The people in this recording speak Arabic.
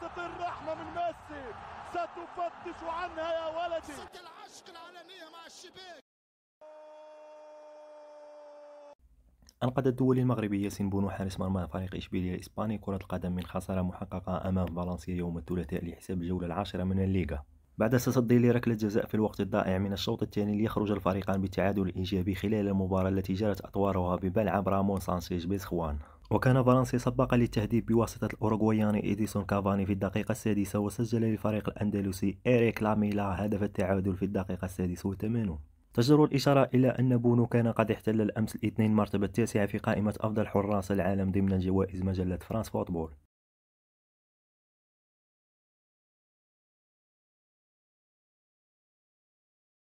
حاسة الرحمة من ميسي ستفتش عنها يا ولدي قصة العشق العلنية مع الشباك أنقذ الدولي المغربي ياسين بونو حارس مرمى فريق إشبيلية الإسباني كرة القدم من خسارة محققة أمام فالنسيا يوم الثلاثاء لحساب الجولة العاشرة من الليغا بعد تصدي لركلة جزاء في الوقت الضائع من الشوط الثاني ليخرج الفريقان بالتعادل الإيجابي خلال المباراة التي جرت أطوارها ببلعب رامون سانشيز بيسخوان وكان فرنسي سباقا للتهديد بواسطة الأوروغواياني إيديسون كافاني في الدقيقة السادسة وسجل للفريق الأندلسي إيريك لاميلا هدف التعادل في الدقيقة السادسة والثمانون تجر الإشارة إلى أن بونو كان قد احتل الأمس الاثنين المرتبة التاسعة في قائمة أفضل حراس العالم ضمن جوائز مجلة فرانس فوتبول